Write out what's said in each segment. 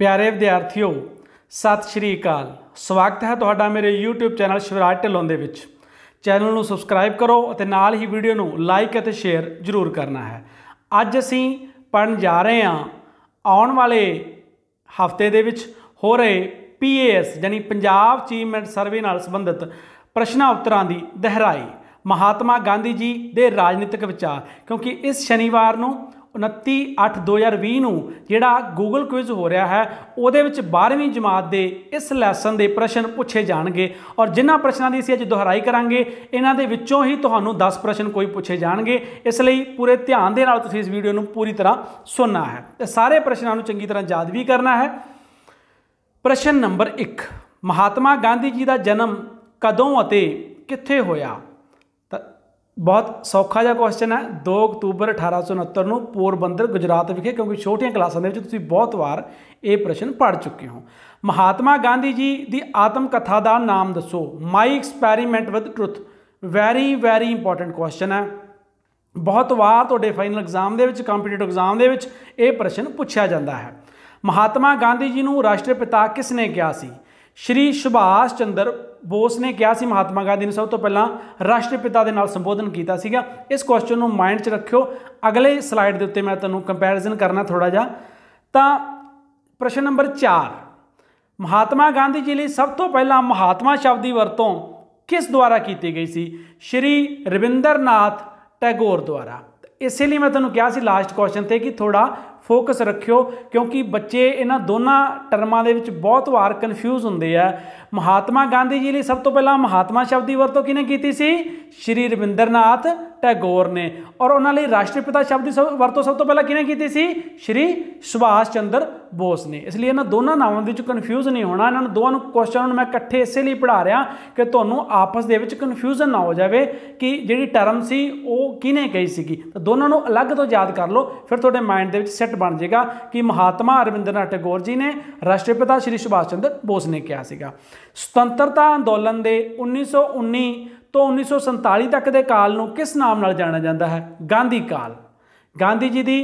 ਪਿਆਰੇ ਵਿਦਿਆਰਥੀਓ ਸਤਿ ਸ਼੍ਰੀ ਅਕਾਲ ਸਵਾਗਤ ਹੈ ਤੁਹਾਡਾ ਮੇਰੇ YouTube ਚੈਨਲ ਸ਼ਿਵਰਾਜ ਢਿੱਲੋਂ ਦੇ ਵਿੱਚ ਚੈਨਲ ਨੂੰ ਸਬਸਕ੍ਰਾਈਬ ਕਰੋ ਅਤੇ ਨਾਲ ਹੀ ਵੀਡੀਓ ਨੂੰ ਲਾਈਕ ਅਤੇ ਸ਼ੇਅਰ ਜ਼ਰੂਰ ਕਰਨਾ ਹੈ ਅੱਜ ਅਸੀਂ ਪੜਨ ਜਾ ਰਹੇ ਹਾਂ ਆਉਣ ਵਾਲੇ ਹਫਤੇ ਦੇ ਵਿੱਚ ਹੋ ਰਹੇ ਪੀਏਐਸ ਯਾਨੀ ਪੰਜਾਬ ਅਚੀਵਮੈਂਟ ਸਰਵੇ ਨਾਲ ਸੰਬੰਧਿਤ ਪ੍ਰਸ਼ਨਾ ਉੱਤਰਾਂ ਦੀ ਦਹਰਾਈ ਮਹਾਤਮਾ ਗਾਂਧੀ ਜੀ ਦੇ ਰਾਜਨੀਤਿਕ ਵਿਚਾਰ ਕਿਉਂਕਿ ਇਸ ਸ਼ਨੀਵਾਰ ਨੂੰ 29/8/2020 ਨੂੰ ਜਿਹੜਾ Google ਕੁਇਜ਼ ਹੋ ਰਿਹਾ ਹੈ ਉਹਦੇ ਵਿੱਚ 12ਵੀਂ ਜਮਾਤ ਦੇ ਇਸ ਲੈਸਨ ਦੇ ਪ੍ਰਸ਼ਨ ਪੁੱਛੇ ਜਾਣਗੇ ਔਰ ਜਿਨ੍ਹਾਂ ਪ੍ਰਸ਼ਨਾਂ ਦੀ ਅਸੀਂ ਅੱਜ ਦੁਹਰਾਈ ਕਰਾਂਗੇ ਇਹਨਾਂ ਦੇ ਵਿੱਚੋਂ ਹੀ ਤੁਹਾਨੂੰ 10 ਪ੍ਰਸ਼ਨ ਕੋਈ ਪੁੱਛੇ ਜਾਣਗੇ ਇਸ ਲਈ ਪੂਰੇ ਧਿਆਨ ਦੇ ਨਾਲ ਤੁਸੀਂ ਇਸ ਵੀਡੀਓ ਨੂੰ ਪੂਰੀ ਤਰ੍ਹਾਂ ਸੁਣਨਾ ਹੈ ਤੇ ਸਾਰੇ ਪ੍ਰਸ਼ਨਾਂ ਨੂੰ ਚੰਗੀ ਤਰ੍ਹਾਂ ਯਾਦ ਵੀ ਕਰਨਾ ਹੈ ਪ੍ਰਸ਼ਨ ਨੰਬਰ 1 ਮਹਾਤਮਾ ਗਾਂਧੀ ਜੀ ਦਾ ਜਨਮ ਕਦੋਂ ਅਤੇ ਕਿੱਥੇ ਹੋਇਆ ਬਹੁਤ ਸੌਖਾ ਜਿਹਾ ਕੁਐਸਚਨ ਹੈ 2 ਅਕਤੂਬਰ 1869 ਨੂੰ ਪੋਰਬੰਦਰ ਗੁਜਰਾਤ ਵਿਖੇ ਕਿਉਂਕਿ ਛੋਟੀਆਂ ਕਲਾਸਾਂ ਦੇ ਵਿੱਚ ਤੁਸੀਂ ਬਹੁਤ ਵਾਰ ਇਹ ਪ੍ਰਸ਼ਨ ਪੜ ਚੁੱਕੇ ਹੋ ਮਹਾਤਮਾ ਗਾਂਧੀ ਜੀ ਦੀ ਆਤਮ ਕਥਾ ਦਾ ਨਾਮ ਦੱਸੋ my experiment with truth very very important question ਹੈ ਬਹੁਤ ਵਾਰ ਤੁਹਾਡੇ ਫਾਈਨਲ ਐਗਜ਼ਾਮ ਦੇ ਵਿੱਚ ਕੰਪੀਟੀਟਿਵ ਐਗਜ਼ਾਮ ਦੇ ਵਿੱਚ ਇਹ ਪ੍ਰਸ਼ਨ ਪੁੱਛਿਆ ਜਾਂਦਾ ਹੈ ਮਹਾਤਮਾ ਗਾਂਧੀ ਜੀ ਨੂੰ ਰਾਸ਼ਟਰਪਿਤਾ ਪਿਤਾ ਕਿਸ ਨੇ ਕਿਹਾ ਸੀ ਸ਼੍ਰੀ ਸੁਭਾਸ਼ ਚੰਦਰ ਬੋਸ ਨੇ ਕਿਹਾ ਸੀ ਮਹਾਤਮਾ ਗਾਂਧੀ ਨੇ ਸਭ ਤੋਂ ਪਹਿਲਾਂ ਰਾਸ਼ਟਰਪਿਤਾ ਦੇ ਨਾਲ ਸੰਬੋਧਨ ਕੀਤਾ ਸੀਗਾ ਇਸ ਕੁਐਸਚਨ ਨੂੰ ਮਾਈਂਡ 'ਚ ਰੱਖਿਓ ਅਗਲੇ ਸਲਾਈਡ ਦੇ ਉੱਤੇ ਮੈਂ ਤੁਹਾਨੂੰ ਕੰਪੈਰੀਜ਼ਨ ਕਰਨਾ ਥੋੜਾ ਜਿਹਾ ਤਾਂ ਪ੍ਰਸ਼ਨ ਨੰਬਰ 4 ਮਹਾਤਮਾ ਗਾਂਧੀ ਜੀ ਲਈ ਸਭ ਤੋਂ ਪਹਿਲਾਂ ਮਹਾਤਮਾ ਸ਼ਬਦ ਦੀ ਵਰਤੋਂ ਕਿਸ ਦੁਆਰਾ ਕੀਤੀ ਗਈ ਸੀ ਸ਼੍ਰੀ ਰਵਿੰਦਰਨਾਥ ਟੈਗੋਰ ਦੁਆਰਾ ਇਸੇ ਲਈ ਮੈਂ ਤੁਹਾਨੂੰ ਕਿਹਾ ਸੀ ਲਾਸਟ ਕੁਐਸਚਨ ਤੇ ਕਿ ਥੋੜਾ ਫੋਕਸ ਰੱਖਿਓ ਕਿਉਂਕਿ ਬੱਚੇ ਇਹਨਾਂ ਦੋਨਾਂ ਟਰਮਾਂ ਦੇ ਵਿੱਚ ਬਹੁਤ ਵਾਰ ਕਨਫਿਊਜ਼ ਹੁੰਦੇ ਆ ਮਹਾਤਮਾ ਗਾਂਧੀ ਜੀ ਲਈ ਸਭ ਤੋਂ ਪਹਿਲਾਂ ਮਹਾਤਮਾ ਸ਼ਬਦ ਦੀ ਵਰਤੋਂ ਕਿਨੇ ਕੀਤੀ ਸੀ ਸ਼੍ਰੀ ਰਵਿੰਦਰਨਾਥ ਟੈਗੋਰ ਨੇ ਔਰ ਉਹਨਾਂ ਲਈ ਰਾਸ਼ਟਰਪਿਤਾ ਸ਼ਬਦ ਦੀ ਵਰਤੋਂ ਸਭ ਤੋਂ ਪਹਿਲਾਂ ਕਿਨੇ ਕੀਤੀ ਸੀ ਸ਼੍ਰੀ ਸੁਭਾਸ਼ ਚੰਦਰ ਬੋਸ ਨੇ ਇਸ ਲਈ ਇਹਨਾਂ ਦੋਨਾਂ ਨਾਵਾਂ ਵਿੱਚ ਕਨਫਿਊਜ਼ ਨਹੀਂ ਹੋਣਾ ਇਹਨਾਂ ਨੂੰ ਦੋਵਾਂ ਨੂੰ ਕੁਐਸਚਨ ਨੂੰ ਮੈਂ ਇਕੱਠੇ ਇਸੇ ਲਈ ਪੜਾ ਰਿਹਾ ਕਿ ਤੁਹਾਨੂੰ ਆਪਸ ਦੇ ਵਿੱਚ ਕਨਫਿਊਜ਼ਨ ਨਾ ਹੋ ਜਾਵੇ ਕਿ ਜਿਹੜੀ ਟਰਮ ਸੀ ਉਹ ਕਿਨੇ ਕਹੀ ਸੀਗੀ ਤਾਂ ਦੋਨਾਂ ਨੂੰ ਅਲੱਗ ਤੋਂ ਯਾਦ ਕਰ ਲਓ ਫਿਰ ਤੁਹਾਡੇ ਮਾਈਂਡ ਦੇ ਵਿੱਚ ਸੈੱਟ ਸੈੱਟ ਬਣ ਜਾਏਗਾ ਕਿ ਮਹਾਤਮਾ ਅਰਵਿੰਦਰਨਾਥ ਟੈਗੋਰ ਜੀ ਨੇ ਰਾਸ਼ਟਰਪਿਤਾ ਸ਼੍ਰੀ ਸੁਭਾਸ਼ ਚੰਦਰ ਬੋਸ ਨੇ ਕਿਹਾ ਸੀਗਾ ਸੁਤੰਤਰਤਾ ਅੰਦੋਲਨ ਦੇ 1919 ਤੋਂ 1947 ਤੱਕ ਦੇ ਕਾਲ ਨੂੰ ਕਿਸ ਨਾਮ ਨਾਲ ਜਾਣਿਆ ਜਾਂਦਾ ਹੈ ਗਾਂਧੀ ਕਾਲ ਗਾਂਧੀ ਜੀ ਦੀ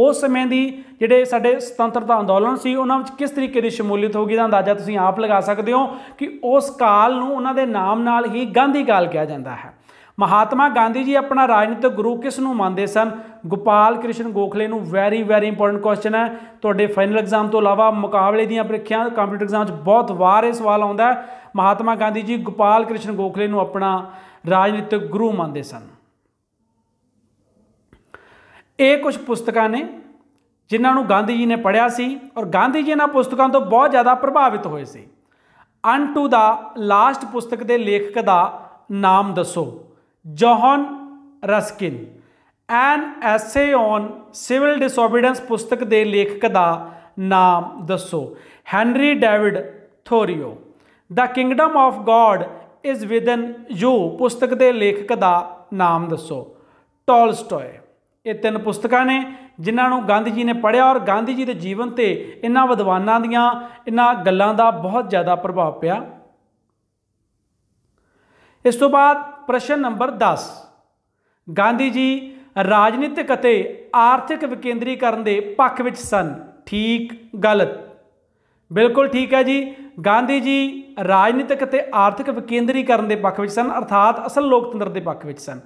ਉਸ ਸਮੇਂ ਦੀ ਜਿਹੜੇ ਸਾਡੇ ਸੁਤੰਤਰਤਾ ਅੰਦੋਲਨ ਸੀ ਉਹਨਾਂ ਵਿੱਚ ਕਿਸ ਤਰੀਕੇ ਦੀ ਸ਼ਮੂਲੀਅਤ ਹੋਗੀ ਦਾ ਅੰਦਾਜ਼ਾ ਤੁਸੀਂ ਆਪ ਲਗਾ ਸਕਦੇ ਹੋ ਕਿ ਉਸ ਕਾਲ ਨੂੰ ਉਹਨਾਂ ਦੇ ਨਾਮ ਨਾਲ ਹੀ ਗਾਂਧੀ ਕਾਲ ਕਿਹਾ ਜਾਂਦਾ ਹੈ ਮਹਾਤਮਾ ਗਾਂਧੀ ਜੀ ਆਪਣਾ ਰਾਜਨੀਤਿਕ ਗੁਰੂ ਕਿਸ ਨੂੰ ਮੰਨਦੇ ਸਨ ਗੋਪਾਲ ਕ੍ਰਿਸ਼ਨ ਗੋਖਲੇ ਨੂੰ ਵੈਰੀ ਵੈਰੀ ਇੰਪੋਰਟੈਂਟ ਕੁਐਸਚਨ ਹੈ ਤੁਹਾਡੇ ਫਾਈਨਲ ਐਗਜ਼ਾਮ ਤੋਂ ਇਲਾਵਾ ਮੁਕਾਬਲੇ ਦੀਆਂ ਪ੍ਰੀਖਿਆ ਕੰਪਿਊਟਰ ਐਗਜ਼ਾਮ 'ਚ ਬਹੁਤ ਵਾਰ ਇਹ ਸਵਾਲ ਆਉਂਦਾ ਮਹਾਤਮਾ ਗਾਂਧੀ ਜੀ ਗੋਪਾਲ ਕ੍ਰਿਸ਼ਨ ਗੋਖਲੇ ਨੂੰ ਆਪਣਾ ਰਾਜਨੀਤਿਕ ਗੁਰੂ ਮੰਨਦੇ ਸਨ ਇਹ ਕੁਝ ਪੁਸਤਕਾਂ ਨੇ ਜਿਨ੍ਹਾਂ ਨੂੰ ਗਾਂਧੀ ਜੀ ਨੇ ਪੜ੍ਹਿਆ ਸੀ ਔਰ ਗਾਂਧੀ ਜੀ ਇਹਨਾਂ ਪੁਸਤਕਾਂ ਤੋਂ ਬਹੁਤ ਜ਼ਿਆਦਾ ਪ੍ਰਭਾਵਿਤ ਹੋਏ ਸੀ ਅਨ ਟੂ ਦਾ ਲਾਸਟ ਪੁਸਤਕ ਦੇ ਲੇਖਕ ਦਾ ਨਾਮ ਦੱਸੋ ਜੋਹਨ ਰਸਕਿਨ ਐਨ ਐਸੇ ਔਨ ਸਿਵਲ ਡਿਸਓਬੀਡੀਐਂਸ ਪੁਸਤਕ ਦੇ ਲੇਖਕ ਦਾ ਨਾਮ ਦੱਸੋ ਹੈਨਰੀ ਡੇਵਿਡ ਥੋਰੀਓ ਦਾ kingdom of God is within you ਪੁਸਤਕ ਦੇ ਲੇਖਕ ਦਾ ਨਾਮ ਦੱਸੋ ਟੋਲਸਟੋਏ ਇਹ ਤਿੰਨ ਪੁਸਤਕਾਂ ਨੇ ਜਿਨ੍ਹਾਂ ਨੂੰ ਗਾਂਧੀ ਜੀ ਨੇ ਪੜ੍ਹਿਆ ਔਰ ਗਾਂਧੀ ਜੀ ਦੇ ਜੀਵਨ ਤੇ ਇਹਨਾਂ ਵਿਦਵਾਨਾਂ ਦੀਆਂ ਇਹਨਾਂ ਗੱਲਾਂ ਦਾ ਬਹੁਤ ਜ਼ਿਆਦਾ ਪ੍ਰਭਾਵ ਪਿਆ ਇਸ ਤੋਂ ਬਾਅਦ ਪ੍ਰਸ਼ਨ ਨੰਬਰ 10 ਗਾਂਧੀ ਜੀ ਰਾਜਨੀਤਿਕ ਅਤੇ ਆਰਥਿਕ ਵਿਕੇਂਦਰੀਕਰਨ ਦੇ ਪੱਖ ਵਿੱਚ ਸਨ ਠੀਕ ਗਲਤ ਬਿਲਕੁਲ ਠੀਕ ਹੈ ਜੀ ਗਾਂਧੀ ਜੀ ਰਾਜਨੀਤਿਕ ਅਤੇ ਆਰਥਿਕ ਵਿਕੇਂਦਰੀਕਰਨ ਦੇ ਪੱਖ ਵਿੱਚ ਸਨ ਅਰਥਾਤ ਅਸਲ ਲੋਕਤੰਤਰ ਦੇ ਪੱਖ ਵਿੱਚ ਸਨ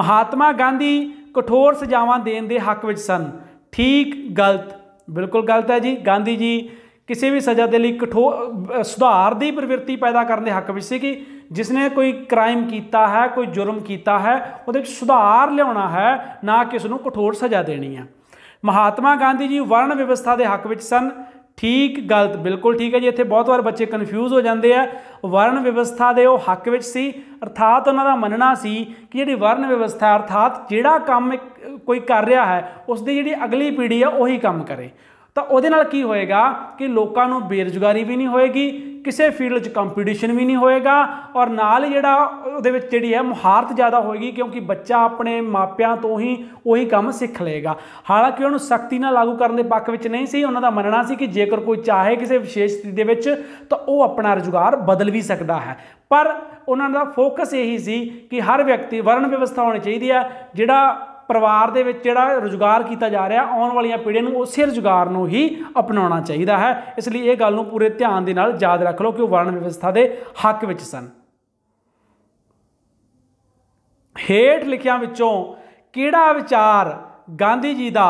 ਮਹਾਤਮਾ ਗਾਂਧੀ ਕਠੋਰ ਸਜ਼ਾਵਾਂ ਦੇਣ ਦੇ ਹੱਕ ਵਿੱਚ ਸਨ ਠੀਕ ਗਲਤ ਬਿਲਕੁਲ ਗਲਤ ਹੈ ਜੀ ਗਾਂਧੀ ਜੀ ਕਿਸੇ ਵੀ ਸਜ਼ਾ ਦੇ ਲਈ ਕਠੋਰ ਸੁਧਾਰ ਦੀ ਪ੍ਰਵਿਰਤੀ ਪੈਦਾ ਕਰਨ ਦੇ ਹੱਕ ਵਿੱਚ ਸੀਗੀ ਜਿਸ ਨੇ ਕੋਈ ਕ੍ਰਾਈਮ ਕੀਤਾ ਹੈ ਕੋਈ ਜੁਰਮ ਕੀਤਾ ਹੈ ਉਹਦੇ ਵਿੱਚ ਸੁਧਾਰ ਲਿਆਉਣਾ ਹੈ ਨਾ ਕਿ ਉਸ ਨੂੰ ਕਠੋਰ ਸਜ਼ਾ ਦੇਣੀ ਹੈ ਮਹਾਤਮਾ ਗਾਂਧੀ ਜੀ ਵਰਣ ਵਿਵਸਥਾ ਦੇ ਹੱਕ ਵਿੱਚ ਸਨ ਠੀਕ ਗਲਤ ਬਿਲਕੁਲ ਠੀਕ ਹੈ ਜੀ ਇੱਥੇ ਬਹੁਤ ਵਾਰ ਬੱਚੇ ਕਨਫਿਊਜ਼ ਹੋ ਜਾਂਦੇ ਆ ਵਰਣ ਵਿਵਸਥਾ ਦੇ ਉਹ ਹੱਕ ਵਿੱਚ ਸੀ ਅਰਥਾਤ ਉਹਨਾਂ ਦਾ ਮੰਨਣਾ ਸੀ ਕਿ ਜਿਹੜੀ ਵਰਣ ਵਿਵਸਥਾ ਅਰਥਾਤ ਜਿਹੜਾ ਕੰਮ ਕੋਈ ਕਰ ਰਿਹਾ ਹੈ ਉਸ ਦੀ ਜਿਹੜੀ ਅਗਲੀ ਪੀੜ੍ਹੀ ਆ ਉਹੀ ਕੰਮ ਕਰੇ ਤਾਂ ਉਹਦੇ ਨਾਲ ਕੀ ਹੋਏਗਾ ਕਿ ਲੋਕਾਂ ਨੂੰ ਬੇਰੁਜ਼ਗਾਰੀ ਵੀ ਨਹੀਂ ਹੋਏਗੀ ਕਿਸੇ ਫੀਲਡ 'ਚ ਕੰਪੀਟੀਸ਼ਨ ਵੀ ਨਹੀਂ ਹੋਏਗਾ ਔਰ ਨਾਲ ਜਿਹੜਾ ਉਹਦੇ ਵਿੱਚ ਜਿਹੜੀ ਹੈ ਮੁਹਾਰਤ ਜ਼ਿਆਦਾ ਹੋਏਗੀ ਕਿਉਂਕਿ ਬੱਚਾ ਆਪਣੇ ਮਾਪਿਆਂ ਤੋਂ ਹੀ ਉਹੀ ਕੰਮ ਸਿੱਖ ਲਏਗਾ ਹਾਲਾਂਕਿ ਉਹਨੂੰ ਸਖਤੀ ਨਾਲ ਲਾਗੂ ਕਰਨ ਦੇ ਪੱਖ ਵਿੱਚ ਨਹੀਂ ਸੀ ਉਹਨਾਂ ਦਾ ਮੰਨਣਾ ਸੀ ਕਿ ਜੇਕਰ ਕੋਈ ਚਾਹੇ ਕਿਸੇ ਵਿਸ਼ੇਸ਼ ਸਥਿਤੀ ਦੇ ਵਿੱਚ ਤਾਂ ਉਹ ਆਪਣਾ ਰੁਜ਼ਗਾਰ ਬਦਲ ਵੀ ਸਕਦਾ ਹੈ ਪਰ ਉਹਨਾਂ ਦਾ ਫੋਕਸ ਇਹੀ ਸੀ ਕਿ ਹਰ ਵਿਅਕਤੀ ਵਰਣ ਵਿਵਸਥਾ ਹੋਣੀ ਚਾਹੀਦੀ ਹੈ ਜਿਹੜਾ ਪਰਿਵਾਰ ਦੇ ਵਿੱਚ ਜਿਹੜਾ ਰੁਜ਼ਗਾਰ ਕੀਤਾ ਜਾ ਰਿਹਾ ਆਉਣ ਵਾਲੀਆਂ ਪੀੜ੍ਹੀ ਨੂੰ ਉਸੇ ਰੁਜ਼ਗਾਰ ਨੂੰ ਹੀ ਅਪਣਾਉਣਾ ਚਾਹੀਦਾ ਹੈ ਇਸ ਲਈ ਇਹ ਗੱਲ ਨੂੰ ਪੂਰੇ ਧਿਆਨ ਦੇ ਨਾਲ ਯਾਦ ਰੱਖ ਲਓ ਕਿ ਉਹ ਵਰਣ ਵਿਵਸਥਾ ਦੇ ਹੱਕ ਵਿੱਚ ਸਨ ਹੇਠ ਲਿਖਿਆਂ ਵਿੱਚੋਂ ਕਿਹੜਾ ਵਿਚਾਰ ਗਾਂਧੀ ਜੀ ਦਾ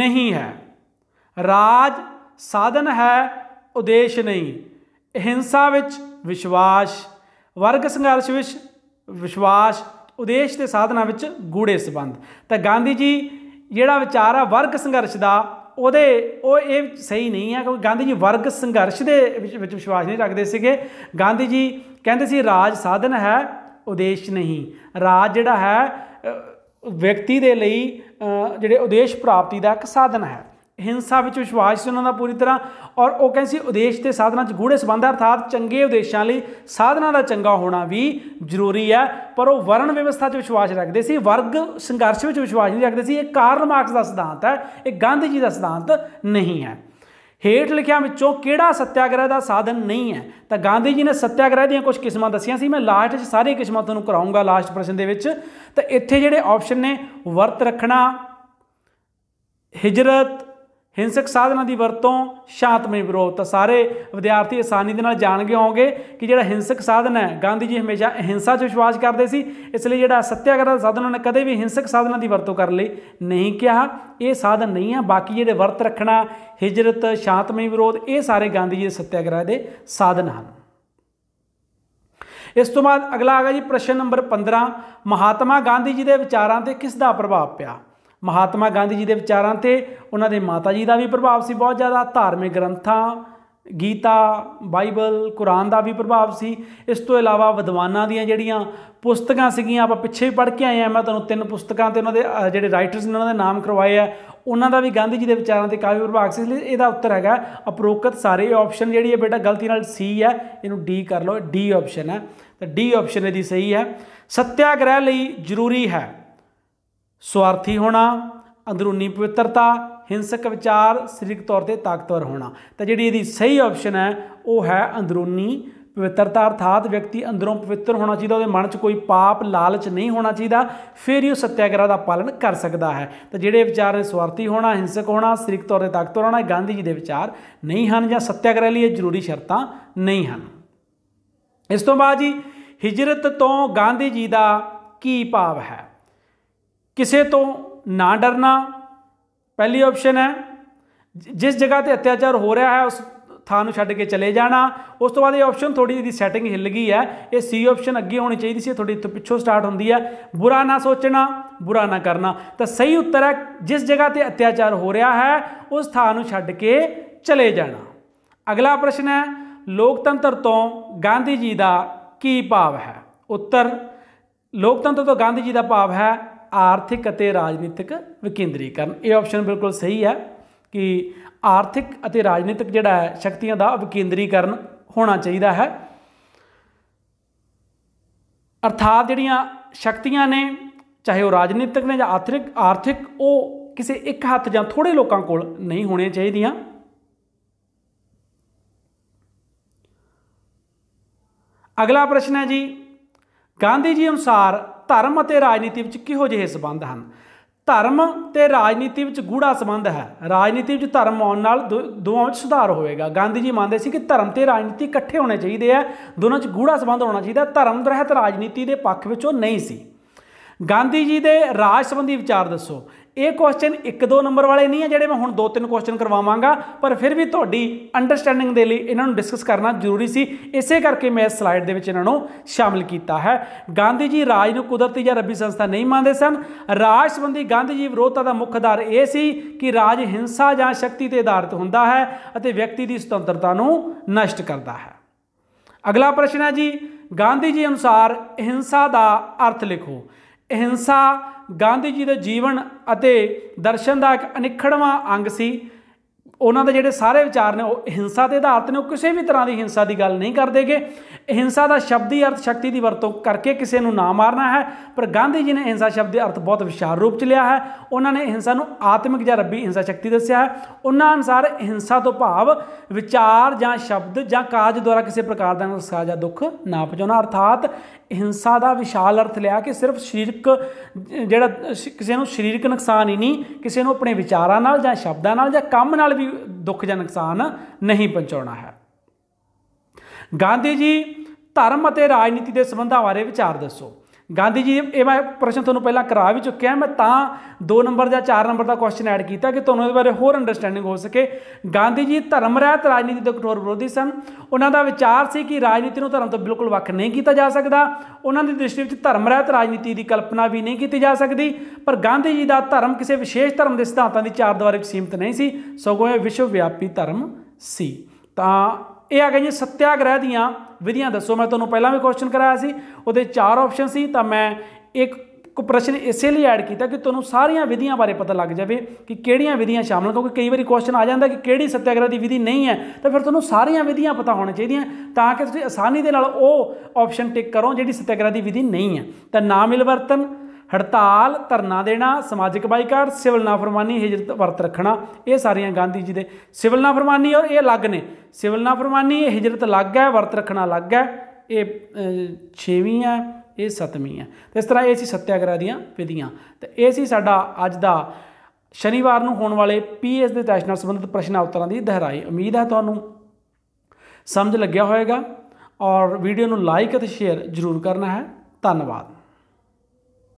ਨਹੀਂ ਹੈ ਰਾਜ ਸਾਧਨ ਹੈ ਉਦੇਸ਼ ਨਹੀਂ ਹਿੰਸਾ ਵਿੱਚ ਵਿਸ਼ਵਾਸ ਵਰਗ ਸੰਘਰਸ਼ ਵਿੱਚ ਵਿਸ਼ਵਾਸ ਉਦੇਸ਼ ਤੇ ਸਾਧਨਾ ਵਿੱਚ ਗੂੜੇ ਸਬੰਧ ਤਾਂ ਗਾਂਧੀ ਜੀ ਜਿਹੜਾ ਵਿਚਾਰ ਆ ਵਰਗ ਸੰਘਰਸ਼ ਦਾ ਉਹਦੇ ਉਹ ਇਹ ਸਹੀ ਨਹੀਂ ਹੈ ਕਿਉਂਕਿ ਗਾਂਧੀ ਜੀ ਵਰਗ ਸੰਘਰਸ਼ ਦੇ ਵਿੱਚ ਵਿਸ਼ਵਾਸ ਨਹੀਂ ਰੱਖਦੇ ਸੀਗੇ ਗਾਂਧੀ ਜੀ ਕਹਿੰਦੇ ਸੀ ਰਾਜ ਸਾਧਨ ਹੈ ਉਦੇਸ਼ ਨਹੀਂ ਰਾਜ ਜਿਹੜਾ ਹੈ ਵਿਅਕਤੀ ਦੇ ਲਈ ਜਿਹੜੇ ਉਦੇਸ਼ ਪ੍ਰਾਪਤੀ ਦਾ ਇੱਕ ਸਾਧਨ ਹੈ ਹਿੰਸਾ ਵਿੱਚ ਵਿਸ਼ਵਾਸ ਸੀ ਉਹਨਾਂ ਦਾ ਪੂਰੀ ਤਰ੍ਹਾਂ ਔਰ ਉਹ ਕਹਿੰਦੇ ਸੀ ਉਦੇਸ਼ ਤੇ ਸਾਧਨਾ 'ਚ ਗੂੜੇ ਸੰਬੰਧ ਅਰਥਾਤ ਚੰਗੇ ਉਦੇਸ਼ਾਂ ਲਈ ਸਾਧਨਾ ਦਾ ਚੰਗਾ ਹੋਣਾ ਵੀ ਜ਼ਰੂਰੀ ਹੈ ਪਰ ਉਹ ਵਰਣ ਵਿਵਸਥਾ 'ਚ ਵਿਸ਼ਵਾਸ ਰੱਖਦੇ ਸੀ ਵਰਗ ਸੰਘਰਸ਼ ਵਿੱਚ ਵਿਸ਼ਵਾਸ ਨਹੀਂ ਰੱਖਦੇ ਸੀ ਇਹ ਕਾਰਲ ਮਾਰਕਸ ਦਾ ਸਿਧਾਂਤ ਹੈ ਇਹ ਗਾਂਧੀ ਜੀ ਦਾ ਸਿਧਾਂਤ ਨਹੀਂ ਹੈ ਹੇਠ ਲਿਖਿਆ ਵਿੱਚੋਂ ਕਿਹੜਾ ਸਤਿਆਗ੍ਰਹਿ ਦਾ ਸਾਧਨ ਨਹੀਂ ਹੈ ਤਾਂ ਗਾਂਧੀ ਜੀ ਨੇ ਸਤਿਆਗ੍ਰਹਿ ਦੀਆਂ ਕੁਝ ਕਿਸਮਾਂ ਦੱਸੀਆਂ ਸੀ ਮੈਂ ਲਾਸਟ 'ਚ ਸਾਰੇ ਕਿਸਮਾਂ ਤੁਹਾਨੂੰ ਕਰਾਉਂਗਾ ਲਾਸਟ ਪ੍ਰਸ਼ਨ ਦੇ ਵਿੱਚ ਤਾਂ ਇੱਥੇ ਜਿਹੜੇ ਆਪਸ਼ਨ ਨੇ ਵਰਤ ਰੱਖਣਾ ਹਿਜਰਤ ਹਿੰਸਕ ਸਾਧਨਾਂ ਦੀ ਵਰਤੋਂ ਸ਼ਾਂਤਮਈ ਵਿਰੋਧ ਤਾਂ ਸਾਰੇ ਵਿਦਿਆਰਥੀ ਆਸਾਨੀ ਦੇ ਨਾਲ ਜਾਣਗੇ ਹੋਣਗੇ ਕਿ ਜਿਹੜਾ ਹਿੰਸਕ ਸਾਧਨ ਹੈ ਗਾਂਧੀ ਜੀ ਹਮੇਸ਼ਾ ਅਹਿੰਸਾ 'ਚ ਵਿਸ਼ਵਾਸ ਕਰਦੇ ਸੀ ਇਸ ਲਈ ਜਿਹੜਾ ਸਤਿਆਗ੍ਰਹਿ ਦਾ ਸਾਧਨ ਉਹਨੇ ਨੇ ਕਦੇ ਵੀ ਹਿੰਸਕ ਸਾਧਨਾਂ ਦੀ ਵਰਤੋਂ ਕਰਨ ਲਈ ਨਹੀਂ ਕਿਹਾ ਇਹ ਸਾਧਨ ਨਹੀਂ ਹੈ ਬਾਕੀ ਜਿਹੜੇ ਵਰਤ ਰੱਖਣਾ ਹਿਜਰਤ ਸ਼ਾਂਤਮਈ ਵਿਰੋਧ ਇਹ ਸਾਰੇ ਗਾਂਧੀ ਜੀ ਦੇ ਸਤਿਆਗ੍ਰਹਿ ਦੇ ਸਾਧਨ ਹਨ ਇਸ ਤੋਂ ਬਾਅਦ ਅਗਲਾ ਆ ਗਿਆ ਜੀ ਪ੍ਰਸ਼ਨ ਨੰਬਰ 15 ਮਹਾਤਮਾ ਗਾਂਧੀ ਜੀ ਦੇ ਵਿਚਾਰਾਂ ਤੇ ਕਿਸ ਦਾ ਪ੍ਰਭਾਵ ਪਿਆ ਮਹਾਤਮਾ ਗਾਂਧੀ ਜੀ ਦੇ ਵਿਚਾਰਾਂ ਤੇ ਉਹਨਾਂ ਦੇ ਮਾਤਾ ਜੀ ਦਾ ਵੀ ਪ੍ਰਭਾਵ ਸੀ ਬਹੁਤ ਜ਼ਿਆਦਾ ਧਾਰਮਿਕ ਗ੍ਰੰਥਾਂ ਗੀਤਾ ਬਾਈਬਲ ਕੁਰਾਨ ਦਾ ਵੀ ਪ੍ਰਭਾਵ ਸੀ ਇਸ ਤੋਂ ਇਲਾਵਾ ਵਿਦਵਾਨਾਂ ਦੀਆਂ ਜਿਹੜੀਆਂ ਪੁਸਤਕਾਂ ਸੀਗੀਆਂ ਆਪਾਂ ਪਿੱਛੇ ਪੜ੍ਹ ਕੇ ਆਏ ਆ ਮੈਂ ਤੁਹਾਨੂੰ ਤਿੰਨ ਪੁਸਤਕਾਂ ਤੇ ਉਹਨਾਂ ਦੇ ਜਿਹੜੇ ਰਾਈਟਰਸ ਨੇ ਉਹਨਾਂ ਦੇ ਨਾਮ ਕਰਵਾਏ ਆ ਉਹਨਾਂ ਦਾ ਵੀ ਗਾਂਧੀ ਜੀ ਦੇ ਵਿਚਾਰਾਂ ਤੇ ਕਾਫੀ ਪ੍ਰਭਾਵ ਸੀ ਇਸ ਲਈ ਇਹਦਾ ਉੱਤਰ ਹੈਗਾ ਅਪਰੋਕਤ ਸਾਰੇ ਆਪਸ਼ਨ ਜਿਹੜੀ ਹੈ ਬੇਟਾ ਗਲਤੀ ਨਾਲ ਸੀ ਹੈ ਇਹਨੂੰ ਡੀ ਕਰ ਲਓ ਡੀ ਆਪਸ਼ਨ ਹੈ ਤਾਂ ਡੀ ਆਪਸ਼ਨ ਇਹਦੀ ਸਹੀ ਹੈ ਸਤਿਆਗ੍ਰਹਿ ਲਈ ਜ਼ਰੂਰੀ ਹੈ ਸਵਾਰਥੀ ਹੋਣਾ ਅੰਦਰੂਨੀ ਪਵਿੱਤਰਤਾ ਹਿੰਸਕ ਵਿਚਾਰ ਸਰੀਰਕ ਤੌਰ ਤੇ ਤਾਕਤਵਰ ਹੋਣਾ ਤਾਂ ਜਿਹੜੀ ਇਹਦੀ ਸਹੀ ਆਪਸ਼ਨ ਹੈ ਉਹ ਹੈ ਅੰਦਰੂਨੀ ਪਵਿੱਤਰਤਾ ਅਰਥਾਤ ਵਿਅਕਤੀ ਅੰਦਰੋਂ ਪਵਿੱਤਰ ਹੋਣਾ ਚਾਹੀਦਾ ਉਹਦੇ ਮਨ 'ਚ ਕੋਈ ਪਾਪ ਲਾਲਚ ਨਹੀਂ ਹੋਣਾ ਚਾਹੀਦਾ ਫਿਰ ਹੀ ਉਹ ਸਤਿਆਗ੍ਰਹਿ ਦਾ ਪਾਲਨ ਕਰ ਸਕਦਾ ਹੈ ਤਾਂ ਜਿਹੜੇ ਵਿਚਾਰ ਨੇ ਸਵਾਰਥੀ ਹੋਣਾ ਹਿੰਸਕ ਹੋਣਾ ਸਰੀਰਕ ਤੌਰ ਤੇ ਤਾਕਤਵਰ ਹੋਣਾ ਗਾਂਧੀ ਜੀ ਦੇ ਵਿਚਾਰ ਨਹੀਂ ਹਨ ਜਾਂ ਸਤਿਆਗ੍ਰਹਿ ਲਈ ਇਹ ਜ਼ਰੂਰੀ ਸ਼ਰਤਾਂ ਨਹੀਂ ਹਨ ਇਸ ਤੋਂ ਬਾਅਦ ਜੀ ਹਿਜਰਤ ਤੋਂ ਗਾਂਧੀ ਜੀ ਦਾ ਕੀ ਭਾਵ ਹੈ ਕਿਸੇ ਤੋਂ ਨਾ ਡਰਨਾ ਪਹਿਲੀ ਆਪਸ਼ਨ ਹੈ ਜਿਸ ਜਗ੍ਹਾ ਤੇ ਅਤਿਆਚਾਰ ਹੋ ਰਿਹਾ ਹੈ ਉਸ ਥਾਂ ਨੂੰ ਛੱਡ ਕੇ ਚਲੇ ਜਾਣਾ ਉਸ ਤੋਂ ਬਾਅਦ ਇਹ ਆਪਸ਼ਨ ਥੋੜੀ ਜਿਹੀ ਸੈਟਿੰਗ ਹਿੱਲ ਗਈ ਹੈ ਇਹ ਸੀ ਆਪਸ਼ਨ ਅੱਗੇ ਹੋਣੀ ਚਾਹੀਦੀ ਸੀ ਥੋੜੀ ਇੱਥੋਂ ਪਿੱਛੋਂ ਸਟਾਰਟ ਹੁੰਦੀ ਹੈ ਬੁਰਾ ਨਾ ਸੋਚਣਾ ਬੁਰਾ ਨਾ ਕਰਨਾ ਤਾਂ ਸਹੀ ਉੱਤਰ ਹੈ ਜਿਸ ਜਗ੍ਹਾ ਤੇ ਅਤਿਆਚਾਰ ਹੋ ਰਿਹਾ ਹੈ ਉਸ ਥਾਂ ਨੂੰ ਛੱਡ ਕੇ ਚਲੇ ਜਾਣਾ ਅਗਲਾ ਪ੍ਰਸ਼ਨ ਹੈ ਲੋਕਤੰਤਰ ਤੋਂ ਗਾਂਧੀ ਜੀ ਦਾ ਕੀ ਭਾਵ ਹੈ ਉੱਤਰ ਲੋਕਤੰਤਰ ਤੋਂ ਗਾਂਧੀ ਜੀ ਦਾ ਭਾਵ ਹੈ ਆਰਥਿਕ ਅਤੇ ਰਾਜਨੀਤਿਕ ਵਿਕੇਂਦਰੀਕਰਨ ਇਹ ਆਪਸ਼ਨ ਬਿਲਕੁਲ ਸਹੀ ਹੈ ਕਿ ਆਰਥਿਕ ਅਤੇ ਰਾਜਨੀਤਿਕ ਜਿਹੜਾ ਹੈ ਸ਼ਕਤੀਆਂ ਦਾ ਵਿਕੇਂਦਰੀਕਰਨ ਹੋਣਾ ਚਾਹੀਦਾ ਹੈ ਅਰਥਾਤ ਜਿਹੜੀਆਂ ਸ਼ਕਤੀਆਂ ਨੇ ਚਾਹੇ ਉਹ ਰਾਜਨੀਤਿਕ ਨੇ ਜਾਂ ਆਰਥਿਕ ਆਰਥਿਕ ਉਹ ਕਿਸੇ ਇੱਕ ਹੱਥ ਜਾਂ ਥੋੜੇ ਲੋਕਾਂ ਕੋਲ ਨਹੀਂ ਹੋਣੇ ਚਾਹੀਦੀਆਂ ਅਗਲਾ ਪ੍ਰਸ਼ਨ ਹੈ ਜੀ ਗਾਂਧੀ ਜੀ ਅਨੁਸਾਰ ਧਰਮ ਅਤੇ ਰਾਜਨੀਤੀ ਵਿੱਚ ਕਿਹੋ ਜਿਹੇ ਸਬੰਧ ਹਨ ਧਰਮ ਤੇ ਰਾਜਨੀਤੀ ਵਿੱਚ ਗੂੜਾ ਸਬੰਧ ਹੈ ਰਾਜਨੀਤੀ ਵਿੱਚ ਧਰਮ ਆਉਣ ਨਾਲ ਦੋਵਾਂ ਵਿੱਚ ਸੁਧਾਰ ਹੋਵੇਗਾ ਗਾਂਧੀ ਜੀ ਮੰਨਦੇ ਸੀ ਕਿ ਧਰਮ ਤੇ ਰਾਜਨੀਤੀ ਇਕੱਠੇ ਹੋਣੇ ਚਾਹੀਦੇ ਆ ਦੋਨਾਂ 'ਚ ਗੂੜਾ ਸਬੰਧ ਹੋਣਾ ਚਾਹੀਦਾ ਧਰਮ ਦਰਹਿਤ ਰਾਜਨੀਤੀ ਦੇ ਪੱਖ ਵਿੱਚ ਉਹ ਨਹੀਂ ਸੀ ਗਾਂਧੀ ਜੀ ਦੇ ਰਾਜ ਸੰਬੰਧੀ ਵਿਚਾਰ ਦੱਸੋ ਇਹ ਕੁਐਸਚਨ ਇੱਕ ਦੋ ਨੰਬਰ ਵਾਲੇ ਨਹੀਂ ਆ ਜਿਹੜੇ ਮੈਂ ਹੁਣ ਦੋ ਤਿੰਨ ਕੁਐਸਚਨ ਕਰਵਾਵਾਂਗਾ ਪਰ ਫਿਰ ਵੀ ਤੁਹਾਡੀ ਅੰਡਰਸਟੈਂਡਿੰਗ ਦੇ ਲਈ ਇਹਨਾਂ ਨੂੰ ਡਿਸਕਸ ਕਰਨਾ ਜ਼ਰੂਰੀ ਸੀ ਇਸੇ ਕਰਕੇ ਮੈਂ ਇਸ ਸਲਾਈਡ ਦੇ ਵਿੱਚ ਇਹਨਾਂ ਨੂੰ ਸ਼ਾਮਿਲ ਕੀਤਾ ਹੈ ਗਾਂਧੀ ਜੀ ਰਾਜ ਨੂੰ ਕੁਦਰਤੀ ਜਾਂ ਰੱਬੀ ਸੰਸਥਾ ਨਹੀਂ ਮੰਨਦੇ ਸਨ ਰਾਜ ਸੰਬੰਧੀ ਗਾਂਧੀ ਜੀ ਵਿਰੋਧਤਾ ਦਾ ਮੁੱਖ ਆਧਾਰ ਇਹ ਸੀ ਕਿ ਰਾਜ ਹਿੰਸਾ ਜਾਂ ਸ਼ਕਤੀ ਤੇ ਆਧਾਰਿਤ ਹੁੰਦਾ ਹੈ ਅਤੇ ਵਿਅਕਤੀ ਦੀ ਸੁਤੰਤਰਤਾ ਨੂੰ ਨਸ਼ਟ ਕਰਦਾ ਹੈ ਅਗਲਾ ਪ੍ਰਸ਼ਨ ਹੈ ਜੀ ਗਾਂਧੀ ਜੀ ਅਨੁਸਾਰ ਹਿੰਸਾ ਦਾ ਅਰਥ ਲਿਖੋ ਹਿੰਸਾ ਗਾਂਧੀ ਜੀ ਦਾ ਜੀਵਨ ਅਤੇ ਦਰਸ਼ਨ ਦਾ ਇੱਕ ਅਨਿਖੜਵਾਂ ਅੰਗ ਸੀ ਉਹਨਾਂ ਦੇ ਜਿਹੜੇ ਸਾਰੇ ਵਿਚਾਰ ਨੇ ਉਹ ਹਿੰਸਾ ਦੇ ਆਧਾਰਤ ਨੇ ਉਹ ਕਿਸੇ ਵੀ ਤਰ੍ਹਾਂ ਦੀ ਹਿੰਸਾ ਦੀ ਗੱਲ ਨਹੀਂ ਕਰਦੇਗੇ ਅਹਿੰਸਾ ਦਾ ਸ਼ਬਦੀ ਅਰਥ ਸ਼ਕਤੀ ਦੀ ਵਰਤੋਂ ਕਰਕੇ ਕਿਸੇ ਨੂੰ ਨਾ ਮਾਰਨਾ ਹੈ ਪਰ ਗਾਂਧੀ ਜੀ ਨੇ ਅਹਿੰਸਾ ਸ਼ਬਦ ਦੇ ਅਰਥ ਬਹੁਤ ਵਿਸ਼ਾਲ ਰੂਪ ਚ ਲਿਆ ਹੈ ਉਹਨਾਂ ਨੇ ਅਹਿੰਸਾ ਨੂੰ ਆਤਮਿਕ ਜਾਂ ਰੱਬੀ ਅਹਿੰਸਾ ਸ਼ਕਤੀ ਦੱਸਿਆ ਹੈ ਉਹਨਾਂ ਅਨੁਸਾਰ ਅਹਿੰਸਾ ਤੋਂ ਭਾਵ ਵਿਚਾਰ ਜਾਂ ਸ਼ਬਦ ਜਾਂ ਕਾਜ ਦੁਆਰਾ ਕਿਸੇ ਪ੍ਰਕਾਰ ਦਾ ਨੁਕਸਾਨ ਜਾਂ ਦੁੱਖ ਨਾ ਪਹੁੰਚਾਉਣਾ ਅਰਥਾਤ ਹਿੰਸਾ ਦਾ ਵਿਸ਼ਾਲ ਅਰਥ ਲਿਆ ਕਿ ਸਿਰਫ ਸਰੀਰਕ ਜਿਹੜਾ ਕਿਸੇ ਨੂੰ ਸਰੀਰਕ ਨੁਕਸਾਨ ਹੀ ਨਹੀਂ ਕਿਸੇ ਨੂੰ ਆਪਣੇ ਵਿਚਾਰਾਂ ਨਾਲ ਜਾਂ ਸ਼ਬਦਾਂ ਨਾਲ ਜਾਂ ਕੰਮ ਨਾਲ ਵੀ ਦੁੱਖ ਜਾਂ ਨੁਕਸਾਨ ਨਹੀਂ ਪਹੁੰਚਾਉਣਾ ਹੈ ਗਾਂਧੀ ਜੀ ਧਰਮ ਅਤੇ ਰਾਜਨੀਤੀ ਦੇ ਸੰਬੰਧਾਂ ਬਾਰੇ ਵਿਚਾਰ ਦੱਸੋ ਗਾਂਧੀ ਜੀ ਇਹ ਮੈਂ ਪ੍ਰਸ਼ਨ ਤੁਹਾਨੂੰ ਪਹਿਲਾਂ ਕਰਾ ਵੀ ਚੁੱਕਿਆ ਮੈਂ ਤਾਂ 2 ਨੰਬਰ ਜਾਂ 4 ਨੰਬਰ ਦਾ ਕੁਐਸਚਨ ਐਡ ਕੀਤਾ ਕਿ ਤੁਹਾਨੂੰ ਇਹਦੇ ਬਾਰੇ ਹੋਰ ਅੰਡਰਸਟੈਂਡਿੰਗ ਹੋ ਸਕੇ ਗਾਂਧੀ ਜੀ ਧਰਮ ਰਹਿਤ ਰਾਜਨੀਤੀ ਦੇ ਕਠੋਰ ਵਿਰੋਧੀ ਸਨ ਉਹਨਾਂ ਦਾ ਵਿਚਾਰ ਸੀ ਕਿ ਰਾਜਨੀਤੀ ਨੂੰ ਧਰਮ ਤੋਂ ਬਿਲਕੁਲ ਵੱਖ ਨਹੀਂ ਕੀਤਾ ਜਾ ਸਕਦਾ ਉਹਨਾਂ ਦੀ ਦ੍ਰਿਸ਼ਟੀ ਵਿੱਚ ਧਰਮ ਰਹਿਤ ਰਾਜਨੀਤੀ ਦੀ ਕਲਪਨਾ ਵੀ ਨਹੀਂ ਕੀਤੀ ਜਾ ਸਕਦੀ ਪਰ ਗਾਂਧੀ ਜੀ ਦਾ ਧਰਮ ਕਿਸੇ ਵਿਸ਼ੇਸ਼ ਧਰਮ ਦੇ ਸਿਧਾਂਤਾਂ ਦੀ ਚਾਰ ਦੀਵਾਰੀ ਵਿੱਚ ਸੀਮਤ ਨਹੀਂ ਸੀ ਸਗੋਂ ਇਹ ਵਿਸ਼ਵ ਵਿਆਪੀ ਧਰਮ ਸੀ ਤਾਂ ਇਹ ਆ ਗਈਆਂ ਸਤਿਆਗ੍ਰਹਿ ਦੀਆਂ ਵਿਧੀਆਂ ਦੱਸੋ ਮੈਂ ਤੁਹਾਨੂੰ ਪਹਿਲਾਂ ਵੀ ਕੁਐਸਚਨ ਕਰਾਇਆ ਸੀ ਉਹਦੇ ਚਾਰ ਆਪਸ਼ਨ ਸੀ ਤਾਂ ਮੈਂ ਇੱਕ ਕੋ ਪ੍ਰਸ਼ਨ ਇਸੇ ਲਈ ਐਡ ਕੀਤਾ ਕਿ ਤੁਹਾਨੂੰ ਸਾਰੀਆਂ ਵਿਧੀਆਂ ਬਾਰੇ ਪਤਾ ਲੱਗ ਜਾਵੇ ਕਿ ਕਿਹੜੀਆਂ ਵਿਧੀਆਂ ਸ਼ਾਮਲ ਕਿਉਂਕਿ ਕਈ ਵਾਰੀ ਕੁਐਸਚਨ ਆ ਜਾਂਦਾ ਕਿ ਕਿਹੜੀ ਸਤਿਆਗ੍ਰਹਿ ਦੀ ਵਿਧੀ ਨਹੀਂ ਹੈ ਤਾਂ ਫਿਰ ਤੁਹਾਨੂੰ ਸਾਰੀਆਂ ਵਿਧੀਆਂ ਪਤਾ ਹੋਣੀਆਂ ਚਾਹੀਦੀਆਂ ਤਾਂ ਕਿ ਤੁਸੀਂ ਆਸਾਨੀ ਦੇ ਨਾਲ ਉਹ ਆਪਸ਼ਨ ਟਿਕ ਕਰੋ ਜਿਹੜੀ ਸਤਿਆਗ੍ਰਹਿ ਦੀ ਵਿਧੀ ਨਹੀਂ ਹੈ ਤਾਂ ਨਾ ਮਿਲਵਰਤਨ ਹੜਤਾਲ ਧਰਨਾ ਦੇਣਾ ਸਮਾਜਿਕ ਬਾਈਕਾਟ ਸਿਵਲ ਨਾਫਰਮਾਨੀ ਹਿਜਰਤ ਵਰਤ ਰੱਖਣਾ ਇਹ ਸਾਰੀਆਂ ਗਾਂਧੀ ਜੀ ਦੇ ਸਿਵਲ ਨਾਫਰਮਾਨੀ ਔਰ ਇਹ ਅਲੱਗ ਨੇ ਸਿਵਲ ਨਾਫਰਮਾਨੀ ਇਹ ਹਿਜਰਤ ਅਲੱਗ ਹੈ ਵਰਤ ਰੱਖਣਾ ਅਲੱਗ ਹੈ ਇਹ 6ਵੀਂ ਹੈ ਇਹ 7ਵੀਂ ਹੈ ਤੇ ਇਸ ਤਰ੍ਹਾਂ ਇਹ ਸੀ ਸਤਿਆਗ੍ਰਹਿ ਦੀਆਂ ਵਿਧੀਆਂ ਤੇ ਇਹ ਸੀ ਸਾਡਾ ਅੱਜ ਦਾ ਸ਼ਨੀਵਾਰ ਨੂੰ ਹੋਣ ਵਾਲੇ ਪੀਐਸ ਦੇ ਟੈਸਟ ਨਾਲ ਸੰਬੰਧਿਤ ਪ੍ਰਸ਼ਨ ਉੱਤਰਾਂ ਦੀ ਦਹਰਾਈ ਉਮੀਦ ਹੈ ਤੁਹਾਨੂੰ ਸਮਝ ਲੱਗਿਆ ਹੋਵੇਗਾ ਔਰ ਵੀਡੀਓ ਨੂੰ ਲਾਈਕ ਅਤੇ ਸ਼ੇਅਰ ਜ਼ਰੂਰ ਕਰਨਾ ਹੈ ਧੰਨਵਾਦ